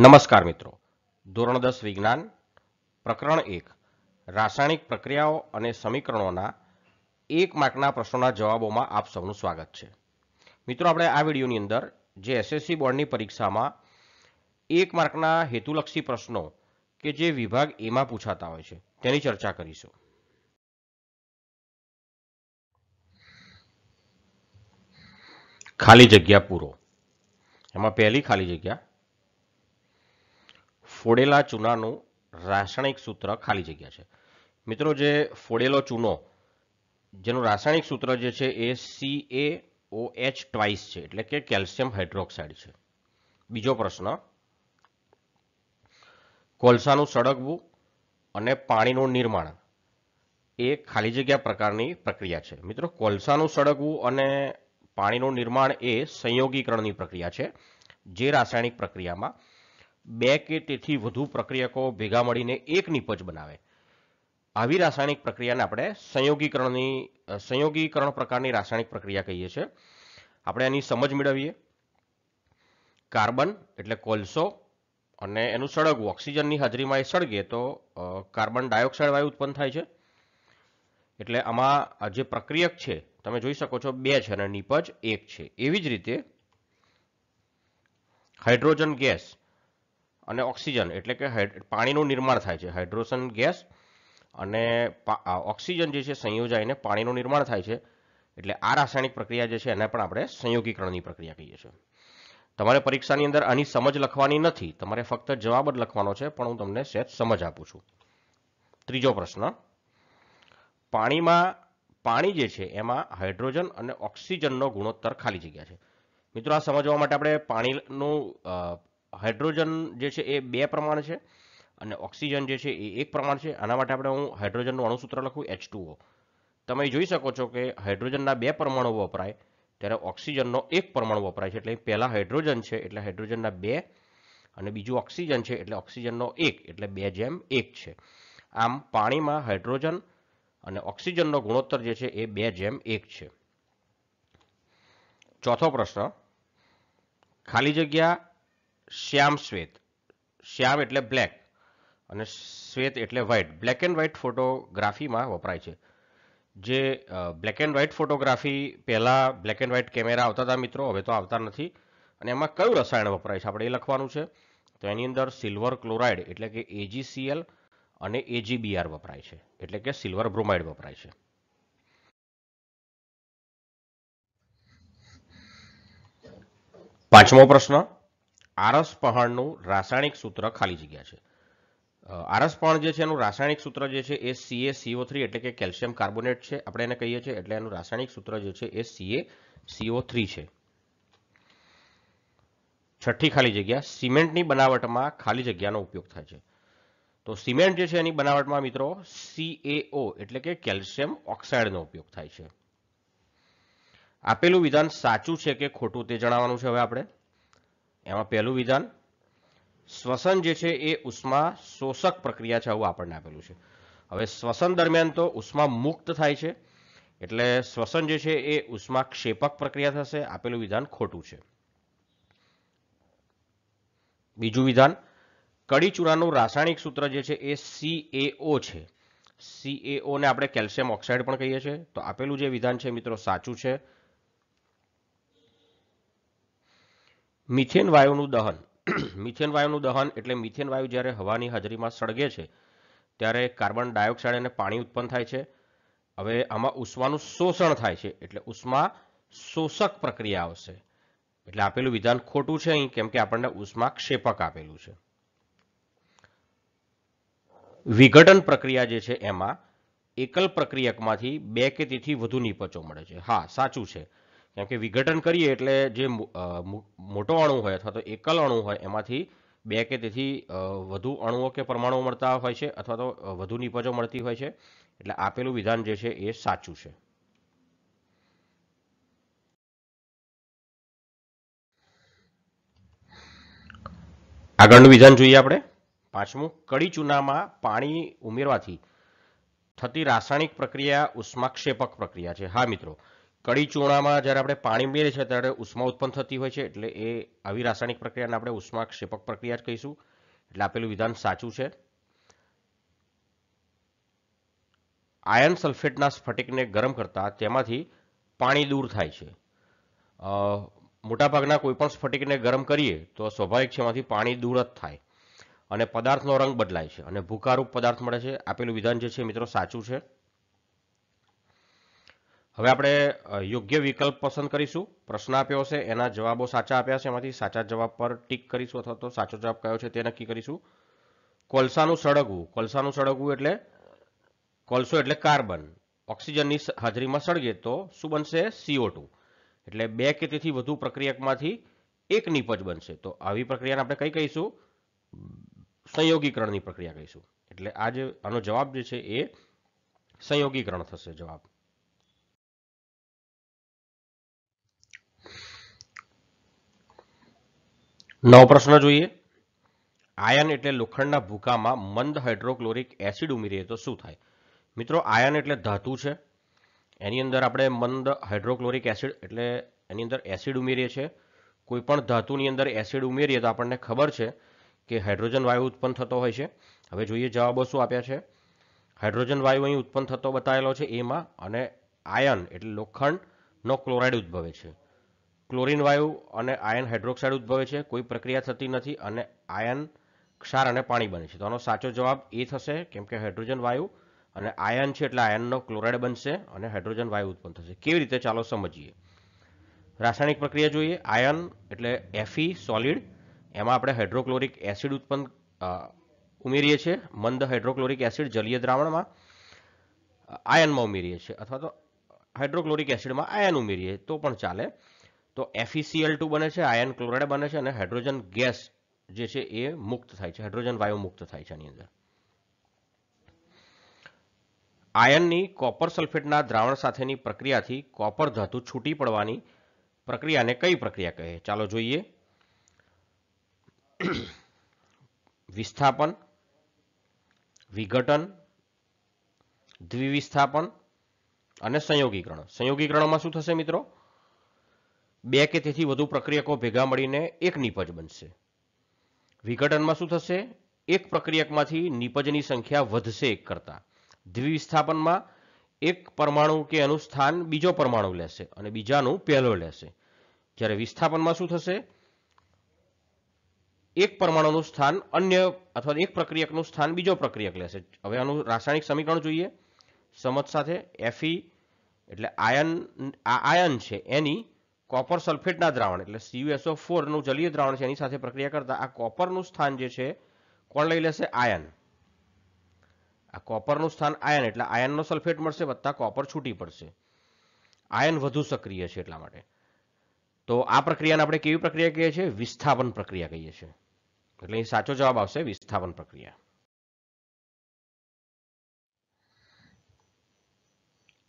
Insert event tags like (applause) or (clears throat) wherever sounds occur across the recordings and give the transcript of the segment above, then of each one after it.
નમસ્કાર મિત્રો ધોરણ દસ વિજ્ઞાન પ્રકરણ એક રાસાયણિક પ્રક્રિયાઓ અને સમીકરણોના એક માર્કના પ્રશ્નોના જવાબોમાં આપ સૌનું સ્વાગત છે મિત્રો આપણે આ વિડીયોની અંદર જે એસએસસી બોર્ડની પરીક્ષામાં એક માર્કના હેતુલક્ષી પ્રશ્નો કે જે વિભાગ એમાં પૂછાતા હોય છે તેની ચર્ચા કરીશું ખાલી જગ્યા પૂરો એમાં પહેલી ખાલી જગ્યા ફોડેલા ચૂનાનું રાસાયણિક સૂત્ર ખાલી જગ્યા છે મિત્રો જે ફોડેલો ચૂનો જેનું રાસાયણિક સૂત્ર જે છે એ C A O H twice છે એટલે કે કેલ્શિયમ હાઇડ્રોક્સાઇડ છે બીજો પ્રશ્ન કોલસાનું સળગવું અને પાણીનું નિર્માણ એ ખાલી જગ્યા પ્રકારની પ્રક્રિયા છે મિત્રો કોલસાનું સળગવું અને પાણીનું નિર્માણ એ સંયોગીકરણની પ્રક્રિયા છે જે રાસાયણિક પ્રક્રિયામાં બે કે તેથી વધુ પ્રક્રિયકો ભેગા મળીને એક નિપજ બનાવે આવી રાસાયણિક પ્રક્રિયાને આપણે સંયોગીકરણની સંયોગીકરણ પ્રકારની રાસાયણિક પ્રક્રિયા કહીએ છીએ આપણે એની સમજ મેળવીએ કાર્બન એટલે કોલસો અને એનું સળગવું ઓક્સિજનની હાજરીમાં એ સળગે તો કાર્બન ડાયોક્સાઇડ વાયુ ઉત્પન્ન થાય છે એટલે આમાં જે પ્રક્રિયક છે તમે જોઈ શકો છો બે છે અને નિપજ એક છે એવી જ રીતે હાઇડ્રોજન ગેસ અને ઓક્સિજન એટલે કે પાણીનું નિર્માણ થાય છે હાઇડ્રોજન ગેસ અને ઓક્સિજન જે છે સંયોજાઈને પાણીનું નિર્માણ થાય છે એટલે આ રાસાયણિક પ્રક્રિયા જે છે એને પણ આપણે સંયોગીકરણની પ્રક્રિયા કહીએ છીએ તમારે પરીક્ષાની અંદર આની સમજ લખવાની નથી તમારે ફક્ત જવાબ જ લખવાનો છે પણ હું તમને સેજ સમજ આપું છું ત્રીજો પ્રશ્ન પાણીમાં પાણી જે છે એમાં હાઇડ્રોજન અને ઓક્સિજનનો ગુણોત્તર ખાલી જગ્યા છે મિત્રો આ સમજવા માટે આપણે પાણીનું હાઇડ્રોજન જે છે એ બે પ્રમાણ છે અને ઓક્સિજન જે છે એ એક પ્રમાણ છે આના માટે આપણે હું હાઇડ્રોજનનું અણુસૂત્ર લખું એચ તમે જોઈ શકો છો કે હાઇડ્રોજનના બે પરમાણુ વપરાય ત્યારે ઓક્સિજનનો એક પરમાણુ વપરાય છે એટલે પહેલાં હાઇડ્રોજન છે એટલે હાઇડ્રોજનના બે અને બીજું ઓક્સિજન છે એટલે ઓક્સિજનનો એક એટલે બે જેમ એક છે આમ પાણીમાં હાઇડ્રોજન અને ઓક્સિજનનો ગુણોત્તર જે છે એ બે જેમ એક છે ચોથો પ્રશ્ન ખાલી જગ્યા શ્યામ શ્વેત શ્યામ એટલે બ્લેક અને શ્વેત એટલે વ્હાઇટ બ્લેક એન્ડ વ્હાઇટ ફોટોગ્રાફીમાં વપરાય છે જે બ્લેક એન્ડ વ્હાઇટ ફોટોગ્રાફી પહેલાં બ્લેક એન્ડ વ્હાઇટ કેમેરા આવતા હતા મિત્રો હવે તો આવતા નથી અને એમાં કયું રસાયણ વપરાય છે આપણે એ લખવાનું છે તો એની અંદર સિલ્વર ક્લોરાઇડ એટલે કે એજીસીએલ અને એજીબીઆર વપરાય છે એટલે કે સિલ્વર બ્રોમાઇડ વપરાય છે પાંચમો પ્રશ્ન આરસ રાસાયણિક સૂત્ર ખાલી જગ્યા છે આરસપહણ જે છે એનું રાસાયણિક સૂત્ર જે છે એ સીએ સીઓ થ્રી એટલે કે કેલ્શિયમ કાર્બોનેટ છે આપણે એને કહીએ છીએ એટલે એનું રાસાયણિક સૂત્ર જે છે એ સીએ સીઓ થ્રી છે છઠ્ઠી ખાલી જગ્યા સિમેન્ટની બનાવટમાં ખાલી જગ્યાનો ઉપયોગ થાય છે તો સિમેન્ટ જે છે એની બનાવટમાં મિત્રો સીએઓ એટલે કે કેલ્શિયમ ઓક્સાઇડનો ઉપયોગ થાય છે આપેલું વિધાન સાચું છે કે ખોટું તે જણાવવાનું છે હવે આપણે એમાં પહેલું વિધાન શ્વસન જે છે એ ઉષ્મા શોષક પ્રક્રિયા છે આવું આપણને આપેલું છે હવે શ્વસન દરમિયાન તો ઉષ્મા મુક્ત થાય છે એટલે શ્વસન જે છે એ ઉષ્મા ક્ષેપક પ્રક્રિયા થશે આપેલું વિધાન ખોટું છે બીજું વિધાન કડી ચૂરાનું રાસાયણિક સૂત્ર જે છે એ સીએઓ છે સીએઓને આપણે કેલ્શિયમ ઓક્સાઇડ પણ કહીએ છીએ તો આપેલું જે વિધાન છે મિત્રો સાચું છે મિથેન વાયુનું દહન (clears throat) મિથેન વાયુનું દહન એટલે મિથેન વાયુ જ્યારે હવાની હાજરીમાં સળગે છે ત્યારે કાર્બન ડાયોક્સાઇડ અને પાણી ઉત્પન્ન થાય છે હવે આમાં ઉષ્માનું શોષણ થાય છે એટલે ઉષ્મા શોષક પ્રક્રિયા આવશે એટલે આપેલું વિધાન ખોટું છે અહીં કેમ કે આપણને ઉષ્મા ક્ષેપક આપેલું છે વિઘટન પ્રક્રિયા જે છે એમાં એકલ પ્રક્રિયકમાંથી બે કે તેથી વધુ નિપચો મળે છે હા સાચું છે કેમ કે વિઘટન કરીએ એટલે જે મોટો અણુ હોય અથવા તો એકલ અણુ હોય એમાંથી બે કે તેથી વધુ અણુઓ કે પરમાણુઓ મળતા હોય છે અથવા તો વધુ નિપજો મળતી હોય છે એટલે આપેલું વિધાન જે છે એ સાચું છે આગળનું વિધાન જોઈએ આપણે પાંચમું કડી ચૂનામાં પાણી ઉમેરવાથી થતી રાસાયણિક પ્રક્રિયા ઉષ્માક્ષેપક પ્રક્રિયા છે હા મિત્રો કડી ચૂણામાં જ્યારે આપણે પાણી મેળે છે ત્યારે ઉષ્મા ઉત્પન્ન થતી હોય છે એટલે એ આવી રાસાયણિક પ્રક્રિયાને આપણે ઉષ્મા ક્ષેપક પ્રક્રિયા જ કહીશું એટલે આપેલું વિધાન સાચું છે આયર્ન સલ્ફેટના સ્ફટિકને ગરમ કરતા તેમાંથી પાણી દૂર થાય છે મોટાભાગના કોઈપણ સ્ફટિકને ગરમ કરીએ તો સ્વાભાવિક છે એમાંથી પાણી દૂર જ થાય અને પદાર્થનો રંગ બદલાય છે અને ભૂકારૂપ પદાર્થ મળે છે આપેલું વિધાન જે છે મિત્રો સાચું છે હવે આપણે યોગ્ય વિકલ્પ પસંદ કરીશું પ્રશ્ન આપ્યો છે એના જવાબો સાચા આપ્યા છે એમાંથી સાચા જવાબ પર ટીક કરીશું અથવા તો સાચો જવાબ કયો છે તે નક્કી કરીશું કોલસાનું સળગવું કોલસાનું સળગવું એટલે કોલસો એટલે કાર્બન ઓક્સિજનની હાજરીમાં સળગે તો શું બનશે સીઓ એટલે બે કે તેથી વધુ પ્રક્રિયકમાંથી એક નિપજ બનશે તો આવી પ્રક્રિયાને આપણે કઈ કહીશું સંયોગીકરણની પ્રક્રિયા કહીશું એટલે આ જે આનો જવાબ જે છે એ સંયોગીકરણ થશે જવાબ નવ પ્રશ્ન જોઈએ આયન એટલે લોખંડના ભૂકામાં મંદ હાઇડ્રોક્લોરિક એસિડ ઉમેરીએ તો શું થાય મિત્રો આયન એટલે ધાતુ છે એની અંદર આપણે મંદ હાઇડ્રોક્લોરિક એસિડ એટલે એની અંદર એસિડ ઉમેરીએ છીએ કોઈપણ ધાતુની અંદર એસિડ ઉમેરીએ તો આપણને ખબર છે કે હાઇડ્રોજન વાયુ ઉત્પન્ન થતો હોય છે હવે જોઈએ જવાબો શું આપ્યા છે હાઇડ્રોજન વાયુ અહીં ઉત્પન્ન થતો બતાવેલો છે એમાં અને આયન એટલે લોખંડનો ક્લોરાઇડ ઉદ્ભવે છે ક્લોરિન વાયુ અને આયન હાઇડ્રોક્સાઇડ ઉદ્ભવે છે કોઈ પ્રક્રિયા થતી નથી અને આયન ક્ષાર અને પાણી બને છે તો આનો સાચો જવાબ એ થશે કેમ કે હાઇડ્રોજન વાયુ અને આયન છે એટલે આયનનો ક્લોરાઇડ બનશે અને હાઇડ્રોજન વાયુ ઉત્પન્ન થશે કેવી રીતે ચાલો સમજીએ રાસાયણિક પ્રક્રિયા જોઈએ આયન એટલે એફી સોલિડ એમાં આપણે હાઇડ્રોક્લોરિક એસિડ ઉત્પન્ન ઉમેરીએ છીએ મંદ હાઇડ્રોક્લોરિક એસિડ જલીય દ્રાવણમાં આયનમાં ઉમેરીએ છીએ અથવા તો હાઇડ્રોક્લોરિક એસિડમાં આયન ઉમેરીએ તો પણ ચાલે તો એફીસીએલ ટુ e બને છે આયન ક્લોરાઇડ બને છે અને હાઇડ્રોજન ગેસ જે છે એ મુક્ત થાય છે હાઇડ્રોજન વાયુ મુક્ત થાય છે આની અંદર આયનની કોપર સલ્ફેટના દ્રાવણ સાથેની પ્રક્રિયાથી કોપર ધાતુ છૂટી પડવાની પ્રક્રિયાને કઈ પ્રક્રિયા કહે ચાલો જોઈએ વિસ્થાપન વિઘટન દ્વિવિસ્થાપન અને સંયોગીકરણ સંયોગીકરણમાં શું થશે મિત્રો બે કે તેથી વધુ પ્રક્રિયકો ભેગા મળીને એક નિપજ બનશે વિઘટનમાં શું થશે એક પ્રક્રિયકમાંથી નિપજની સંખ્યા વધશે એક કરતાં દ્વિવિસ્થાપનમાં એક પરમાણુ કે એનું સ્થાન બીજો પરમાણુ લેશે અને બીજાનું પહેલો લેશે જ્યારે વિસ્થાપનમાં શું થશે એક પરમાણુનું સ્થાન અન્ય અથવા એક પ્રક્રિયકનું સ્થાન બીજો પ્રક્રિયક લેશે હવે આનું રાસાયણિક સમીકરણ જોઈએ સમજ સાથે એફી એટલે આયન આ આયન છે એની કોપર સલ્ફેટના દ્રાવણ એટલે સીયુએસઓ ફોરનું જલીય દ્રાવણ છે એની સાથે પ્રક્રિયા કરતાં આ કોપરનું સ્થાન જે છે કોણ લઈ લેશે આયન આ કોપરનું સ્થાન આયન એટલે આયનનો સલ્ફેટ મળશે વત્તા કોપર છૂટી પડશે આયન વધુ સક્રિય છે એટલા માટે તો આ પ્રક્રિયાને આપણે કેવી પ્રક્રિયા કહીએ છીએ વિસ્થાપન પ્રક્રિયા કહીએ છીએ એટલે અહીં સાચો જવાબ આવશે વિસ્થાપન પ્રક્રિયા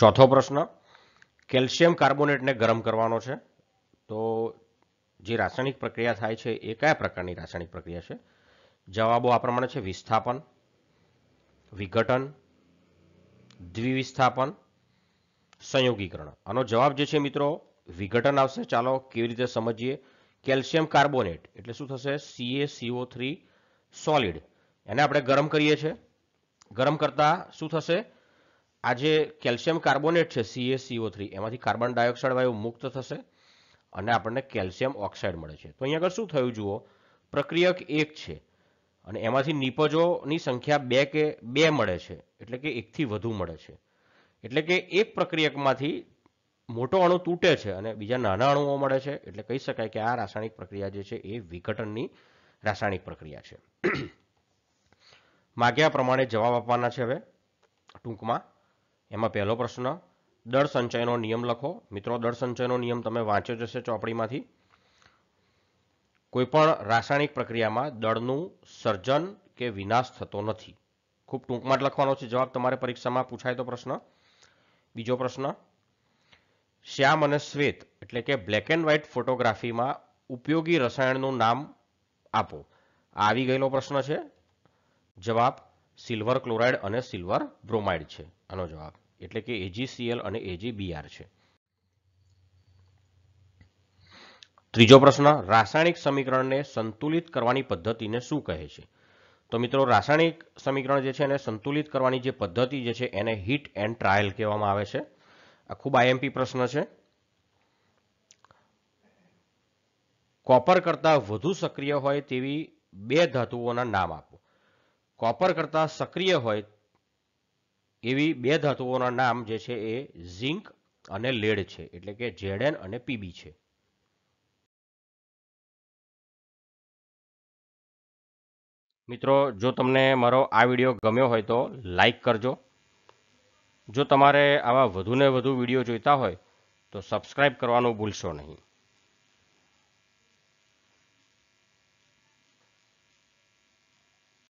ચોથો પ્રશ્ન કેલ્શિયમ કાર્બોનેટને ગરમ કરવાનો છે તો જે રાસાયણિક પ્રક્રિયા થાય છે એ કયા પ્રકારની રાસાયણિક પ્રક્રિયા છે જવાબો આ પ્રમાણે છે વિસ્થાપન વિઘટન દ્વિવિસ્થાપન સંયોગીકરણ આનો જવાબ જે છે મિત્રો વિઘટન આવશે ચાલો કેવી રીતે સમજીએ કેલ્શિયમ કાર્બોનેટ એટલે શું થશે સીએ સીઓ થ્રી સોલિડ એને આપણે ગરમ કરીએ છીએ ગરમ કરતાં શું થશે આ જે કેલ્શિયમ કાર્બોનેટ છે સીએસીઓ થ્રી એમાંથી કાર્બન ડાયોક્સાઇડ વાયુ મુક્ત થશે અને આપણને કેલ્શિયમ ઓક્સાઇડ મળે છે તો અહીંયા આગળ શું થયું જુઓ પ્રક્રિયક એક છે અને એમાંથી નિપજોની સંખ્યા બે કે બે મળે છે એટલે કે એકથી વધુ મળે છે એટલે કે એક પ્રક્રિયકમાંથી મોટો અણુ તૂટે છે અને બીજા નાના અણુઓ મળે છે એટલે કહી શકાય કે આ રાસાયણિક પ્રક્રિયા જે છે એ વિઘટનની રાસાયણિક પ્રક્રિયા છે (clears throat) માગ્યા પ્રમાણે જવાબ આપવાના છે હવે ટૂંકમાં એમાં પહેલો પ્રશ્ન દળ સંચયનો નિયમ લખો મિત્રો દળ સંચયનો નિયમ તમે વાંચ્યો જશે ચોપડીમાંથી કોઈપણ રાસાયણિક પ્રક્રિયામાં દળનું સર્જન કે વિનાશ થતો નથી ખૂબ ટૂંકમાં જ લખવાનો છે જવાબ તમારે પરીક્ષામાં પૂછાય તો પ્રશ્ન બીજો પ્રશ્ન શ્યામ અને શ્વેત એટલે કે બ્લેક એન્ડ વ્હાઇટ ફોટોગ્રાફીમાં ઉપયોગી રસાયણનું નામ આપો આવી ગયેલો પ્રશ્ન છે જવાબ સિલ્વર ક્લોરાઇડ અને સિલ્વર બ્રોમાઇડ છે આનો જવાબ એટલે કે એજીસીએલ અને એજીબીઆર છે ત્રીજો પ્રશ્ન રાસાયણિક સમીકરણને સંતુલિત કરવાની પદ્ધતિને શું કહે છે તો મિત્રો રાસાયણિક સમીકરણ જે છે એને સંતુલિત કરવાની જે પદ્ધતિ જે છે એને હિટ એન્ડ ટ્રાયલ કહેવામાં આવે છે આ ખૂબ આઈએમપી પ્રશ્ન છે કોપર કરતાં વધુ સક્રિય હોય તેવી બે ધાતુઓના નામ આપો કોપર કરતાં સક્રિય હોય એવી બે ધાતુઓના નામ જે છે એ ઝિંક અને લેડ છે એટલે કે જેડેન અને પીબી છે મિત્રો જો તમને મારો આ વિડીયો ગમ્યો હોય તો લાઈક કરજો જો તમારે આવા વધુને વધુ વિડીયો જોઈતા હોય તો સબસ્ક્રાઈબ કરવાનું ભૂલશો નહીં